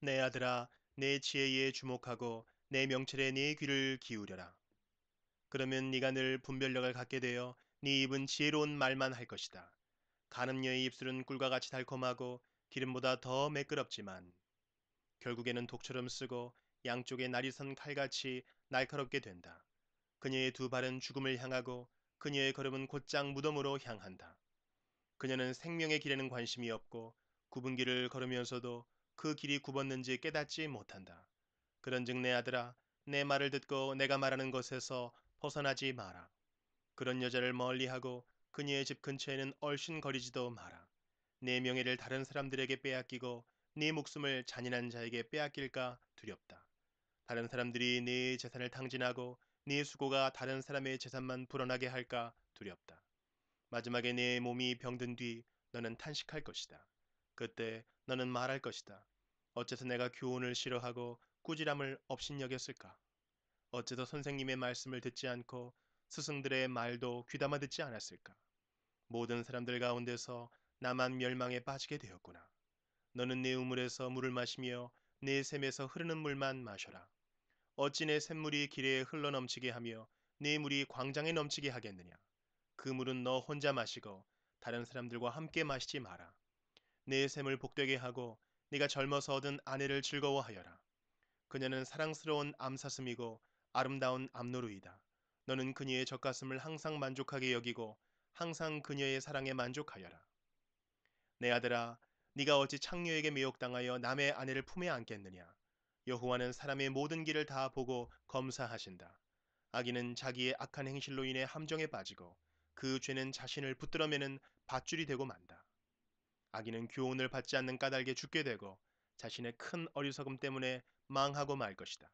내 아들아 내 지혜에 주목하고 내 명철에 네 귀를 기울여라. 그러면 네가 늘 분별력을 갖게 되어 네 입은 지혜로운 말만 할 것이다. 가늠녀의 입술은 꿀과 같이 달콤하고 기름보다 더 매끄럽지만 결국에는 독처럼 쓰고 양쪽에 날이 선 칼같이 날카롭게 된다. 그녀의 두 발은 죽음을 향하고 그녀의 걸음은 곧장 무덤으로 향한다. 그녀는 생명의 길에는 관심이 없고 구분기를 걸으면서도 그 길이 굽었는지 깨닫지 못한다. 그런즉 내 아들아 내 말을 듣고 내가 말하는 것에서 벗어나지 마라. 그런 여자를 멀리하고 그녀의 집 근처에는 얼씬거리지도 마라. 내 명예를 다른 사람들에게 빼앗기고 네 목숨을 잔인한 자에게 빼앗길까 두렵다. 다른 사람들이 네 재산을 탕진하고 네 수고가 다른 사람의 재산만 불어나게 할까 두렵다. 마지막에 네 몸이 병든 뒤 너는 탄식할 것이다. 그때 너는 말할 것이다. 어째서 내가 교훈을 싫어하고 꾸지람을 업신여겼을까? 어째서 선생님의 말씀을 듣지 않고 스승들의 말도 귀담아 듣지 않았을까? 모든 사람들 가운데서 나만 멸망에 빠지게 되었구나. 너는 내 우물에서 물을 마시며 내 샘에서 흐르는 물만 마셔라. 어찌 내 샘물이 길에 흘러 넘치게 하며 내 물이 광장에 넘치게 하겠느냐? 그 물은 너 혼자 마시고 다른 사람들과 함께 마시지 마라. 내 샘을 복되게 하고 네가 젊어서 얻은 아내를 즐거워하여라. 그녀는 사랑스러운 암사슴이고 아름다운 암노루이다. 너는 그녀의 젖가슴을 항상 만족하게 여기고 항상 그녀의 사랑에 만족하여라. 내 아들아, 네가 어찌 창녀에게 매혹당하여 남의 아내를 품에 안겠느냐? 여호와는 사람의 모든 길을 다 보고 검사하신다. 악인은 자기의 악한 행실로 인해 함정에 빠지고 그 죄는 자신을 붙들어매는 밧줄이 되고 만다. 악인은 교훈을 받지 않는 까닭에 죽게 되고 자신의 큰 어리석음 때문에 망하고 말 것이다.